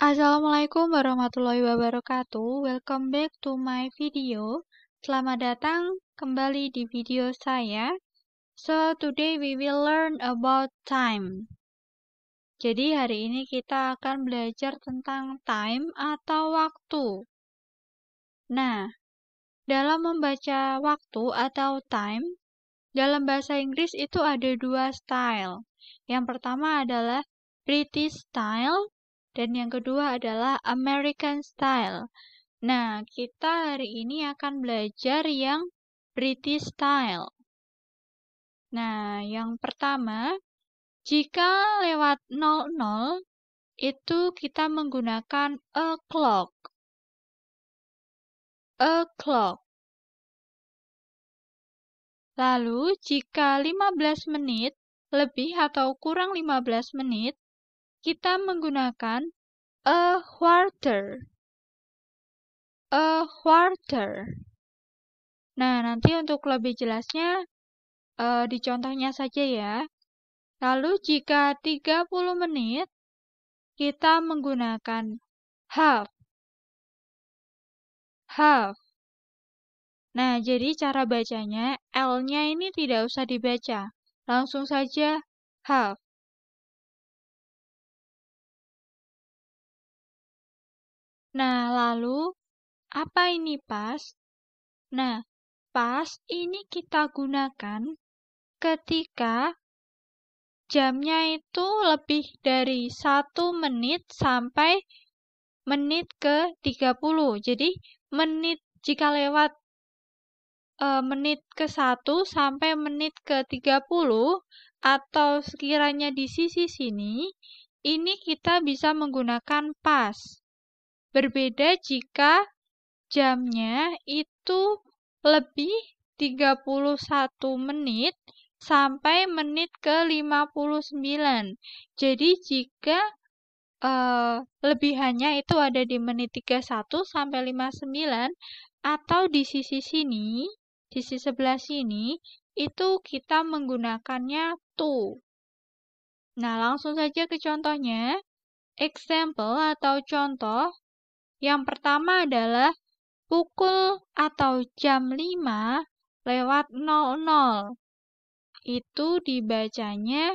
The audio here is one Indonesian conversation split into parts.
Assalamualaikum warahmatullahi wabarakatuh. Welcome back to my video. Selamat datang kembali di video saya. So, today we will learn about time. Jadi, hari ini kita akan belajar tentang time atau waktu. Nah, dalam membaca waktu atau time, dalam bahasa Inggris itu ada dua style. Yang pertama adalah British style dan yang kedua adalah American style. Nah, kita hari ini akan belajar yang British style. Nah, yang pertama, jika lewat 00 itu kita menggunakan a clock. A clock. Lalu, jika 15 menit lebih atau kurang 15 menit, kita menggunakan a quarter. A quarter. Nah, nanti untuk lebih jelasnya uh, di contohnya saja ya. Lalu jika 30 menit, kita menggunakan half. Half. Nah, jadi cara bacanya, L-nya ini tidak usah dibaca. Langsung saja half. Nah, lalu, apa ini pas? Nah, pas ini kita gunakan ketika jamnya itu lebih dari 1 menit sampai menit ke 30. Jadi, menit jika lewat uh, menit ke-1 sampai menit ke-30 atau sekiranya di sisi sini, ini kita bisa menggunakan pas. Berbeda jika jamnya itu lebih 31 menit sampai menit ke-59. Jadi jika uh, eh, lebihannya itu ada di menit 31 sampai 59 atau di sisi sini sisi sebelah sini, itu kita menggunakannya to. Nah, langsung saja ke contohnya. Example atau contoh. Yang pertama adalah pukul atau jam 5 lewat 00. Itu dibacanya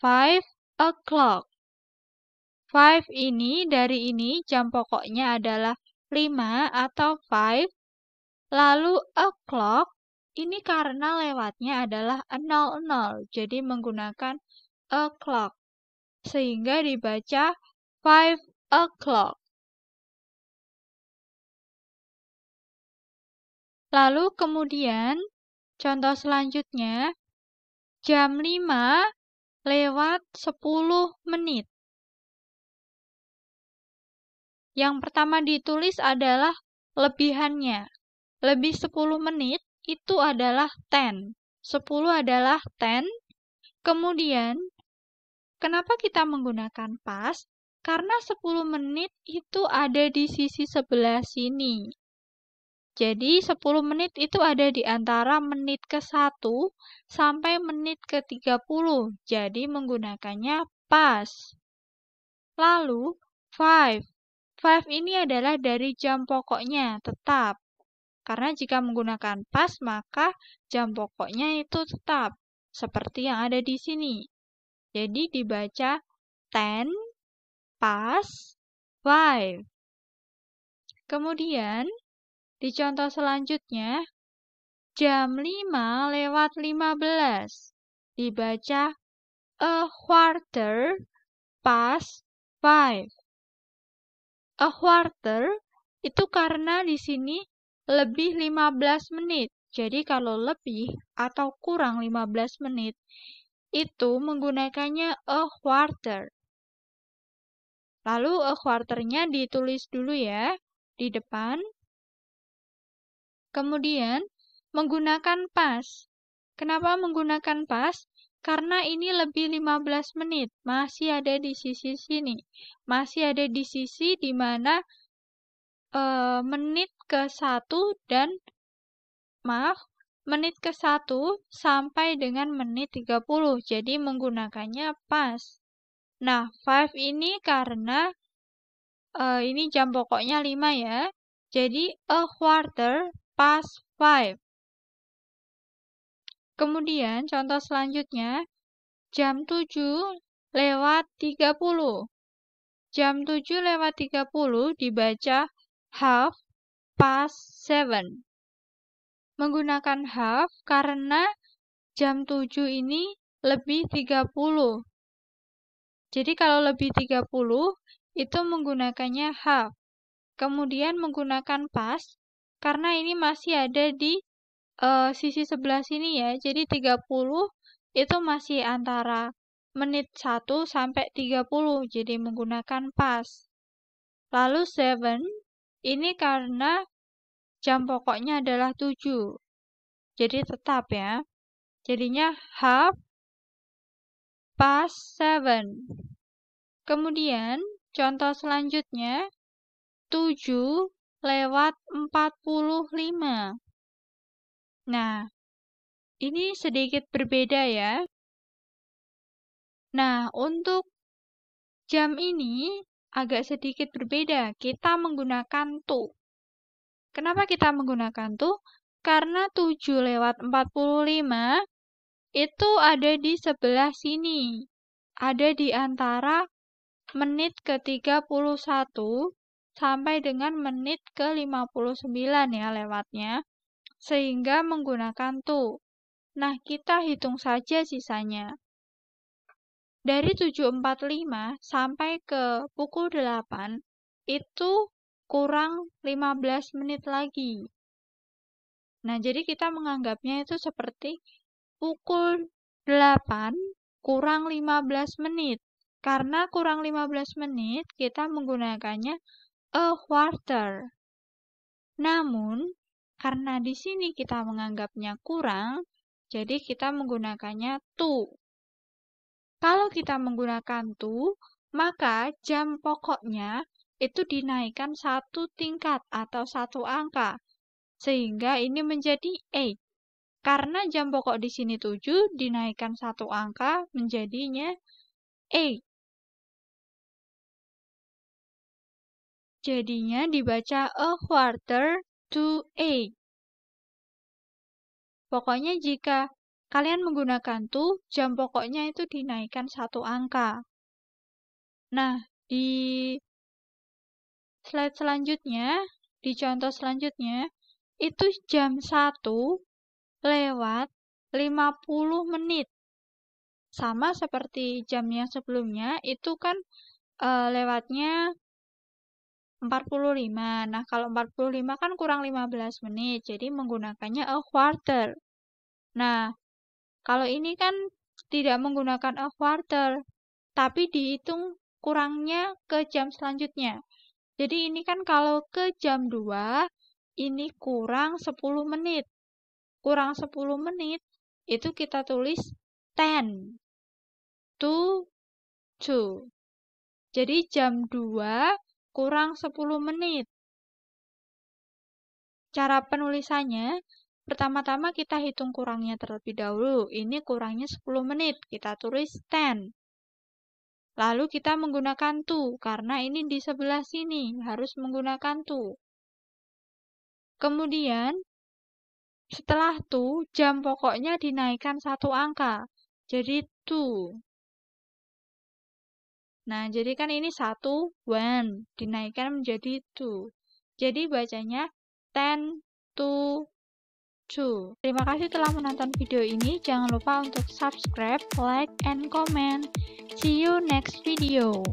5 o'clock. 5 ini dari ini jam pokoknya adalah 5 atau 5. Lalu o'clock ini karena lewatnya adalah 00, jadi menggunakan o'clock. Sehingga dibaca 5 o'clock. Lalu kemudian, contoh selanjutnya, jam 5 lewat 10 menit. Yang pertama ditulis adalah lebihannya. Lebih 10 menit itu adalah 10. 10 adalah 10. Kemudian, kenapa kita menggunakan pas? Karena 10 menit itu ada di sisi sebelah sini. Jadi 10 menit itu ada di antara menit ke-1 sampai menit ke-30. Jadi menggunakannya pas. Lalu 5. 5 ini adalah dari jam pokoknya tetap. Karena jika menggunakan pas, maka jam pokoknya itu tetap seperti yang ada di sini. Jadi dibaca ten pas five. Kemudian di contoh selanjutnya jam 5 lewat 15 dibaca a quarter past five. A quarter itu karena di sini lebih 15 menit. Jadi kalau lebih atau kurang 15 menit, itu menggunakannya a quarter. Lalu a quarter-nya ditulis dulu ya, di depan. Kemudian, menggunakan pas. Kenapa menggunakan pas? Karena ini lebih 15 menit, masih ada di sisi sini. Masih ada di sisi di mana e, menit ke-1 dan maaf, menit ke-1 sampai dengan menit 30. Jadi menggunakannya pas. Nah, 5 ini karena uh, ini jam pokoknya 5 ya. Jadi a quarter past 5. Kemudian contoh selanjutnya jam 7 lewat 30. Jam 7 lewat 30 dibaca half past 7. Menggunakan half karena jam 7 ini lebih 30. Jadi kalau lebih 30 itu menggunakannya half. Kemudian menggunakan past karena ini masih ada di uh, sisi sebelah sini ya. Jadi 30 itu masih antara menit 1 sampai 30. Jadi menggunakan pas. Lalu 7 ini karena jam pokoknya adalah 7. Jadi tetap ya. Jadinya half past 7. Kemudian contoh selanjutnya 7 lewat 45. Nah, ini sedikit berbeda ya. Nah, untuk jam ini agak sedikit berbeda. Kita menggunakan to. Kenapa kita menggunakan to? Karena 7 lewat 45 itu ada di sebelah sini. Ada di antara menit ke-31 sampai dengan menit ke-59 ya lewatnya. Sehingga menggunakan to. Nah, kita hitung saja sisanya dari 7.45 sampai ke pukul 8 itu kurang 15 menit lagi. Nah, jadi kita menganggapnya itu seperti pukul 8 kurang 15 menit. Karena kurang 15 menit, kita menggunakannya a quarter. Namun, karena di sini kita menganggapnya kurang, jadi kita menggunakannya to. Kalau kita menggunakan to, maka jam pokoknya itu dinaikkan satu tingkat atau satu angka. Sehingga ini menjadi 8. Karena jam pokok di sini 7, dinaikkan satu angka menjadinya 8. Jadinya dibaca a quarter to 8. Pokoknya jika Kalian menggunakan to, jam pokoknya itu dinaikkan satu angka. Nah, di slide selanjutnya, di contoh selanjutnya, itu jam 1 lewat 50 menit. Sama seperti jam yang sebelumnya, itu kan e, lewatnya 45. Nah, kalau 45 kan kurang 15 menit, jadi menggunakannya a quarter. Nah, kalau ini kan tidak menggunakan a quarter, tapi dihitung kurangnya ke jam selanjutnya. Jadi ini kan kalau ke jam 2, ini kurang 10 menit. Kurang 10 menit, itu kita tulis 10 to 2. Jadi jam 2 kurang 10 menit. Cara penulisannya, Pertama-tama kita hitung kurangnya terlebih dahulu. Ini kurangnya 10 menit. Kita tulis 10. Lalu kita menggunakan to karena ini di sebelah sini harus menggunakan to. Kemudian setelah to jam pokoknya dinaikkan satu angka. Jadi to. Nah, jadi kan ini satu one dinaikkan menjadi two. Jadi bacanya ten to Terima kasih telah menonton video ini. Jangan lupa untuk subscribe, like, and comment. See you next video.